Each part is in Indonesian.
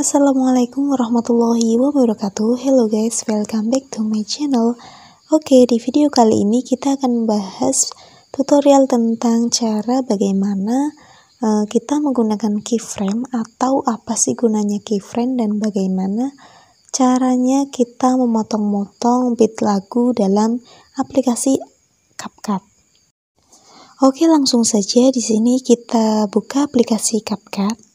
Assalamualaikum warahmatullahi wabarakatuh Hello guys, welcome back to my channel Oke, di video kali ini kita akan membahas tutorial tentang cara bagaimana uh, kita menggunakan keyframe atau apa sih gunanya keyframe dan bagaimana caranya kita memotong-motong beat lagu dalam aplikasi CapCut Oke, langsung saja di sini kita buka aplikasi CapCut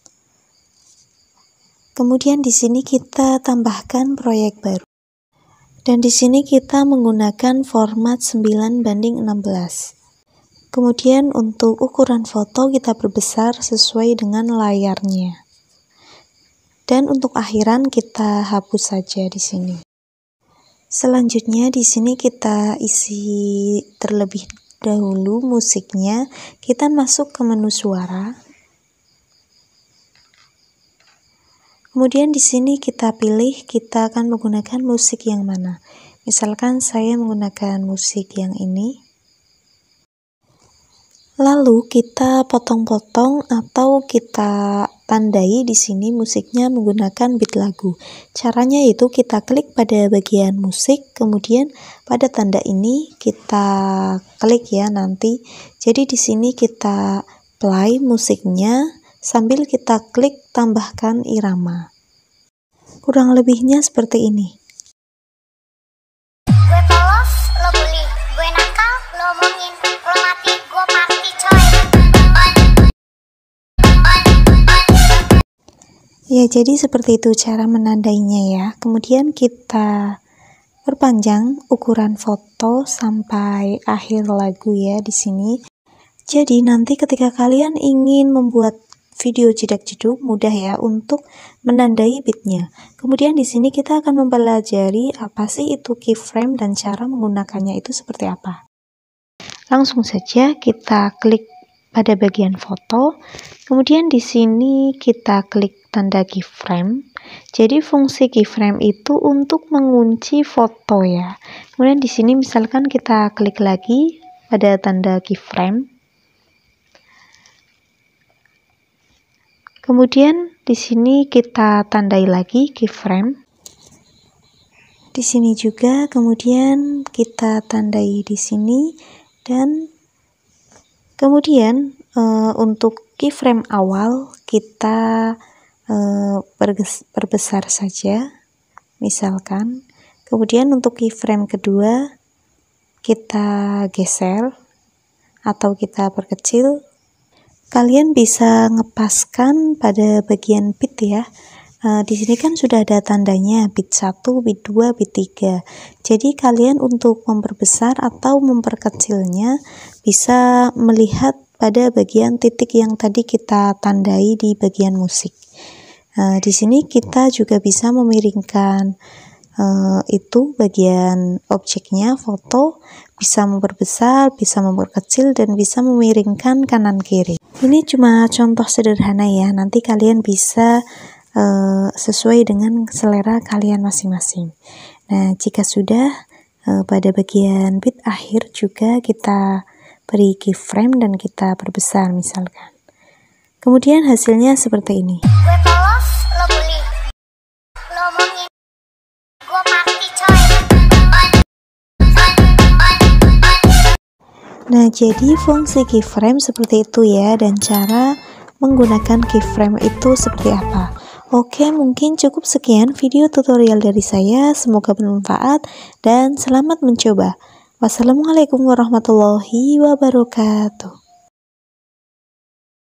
Kemudian di sini kita tambahkan proyek baru. Dan di sini kita menggunakan format 9 banding 16. Kemudian untuk ukuran foto kita perbesar sesuai dengan layarnya. Dan untuk akhiran kita hapus saja di sini. Selanjutnya di sini kita isi terlebih dahulu musiknya. Kita masuk ke menu suara. Kemudian di sini kita pilih kita akan menggunakan musik yang mana. Misalkan saya menggunakan musik yang ini. Lalu kita potong-potong atau kita tandai di sini musiknya menggunakan beat lagu. Caranya itu kita klik pada bagian musik, kemudian pada tanda ini kita klik ya nanti. Jadi di sini kita play musiknya, sambil kita klik tambahkan irama. Kurang lebihnya seperti ini. Ya, jadi seperti itu cara menandainya ya. Kemudian kita perpanjang ukuran foto sampai akhir lagu ya di sini. Jadi nanti ketika kalian ingin membuat video jidak jiduk mudah ya untuk menandai bitnya. Kemudian di sini kita akan mempelajari apa sih itu keyframe dan cara menggunakannya itu seperti apa. Langsung saja kita klik pada bagian foto. Kemudian di sini kita klik tanda keyframe. Jadi fungsi keyframe itu untuk mengunci foto ya. Kemudian di sini misalkan kita klik lagi pada tanda keyframe. Kemudian di sini kita tandai lagi keyframe. Di sini juga kemudian kita tandai di sini dan kemudian e, untuk keyframe awal kita e, eh, perbesar saja misalkan. Kemudian untuk keyframe kedua kita geser atau kita perkecil kalian bisa ngepaskan pada bagian bit ya Uh, di sini kan sudah ada tandanya bit 1, bit 2, bit 3 jadi kalian untuk memperbesar atau memperkecilnya bisa melihat pada bagian titik yang tadi kita tandai di bagian musik Uh, di sini kita juga bisa memiringkan Uh, itu bagian objeknya foto bisa memperbesar, bisa memperkecil dan bisa memiringkan kanan kiri. Ini cuma contoh sederhana ya. Nanti kalian bisa e, sesuai dengan selera kalian masing-masing. Nah, jika sudah e, pada bagian bit akhir juga kita beri keyframe dan kita perbesar misalkan. Kemudian hasilnya seperti ini. Nah, jadi fungsi keyframe seperti itu ya, dan cara menggunakan keyframe itu seperti apa. Oke, mungkin cukup sekian video tutorial dari saya. Semoga bermanfaat dan selamat mencoba. Wassalamualaikum warahmatullahi wabarakatuh.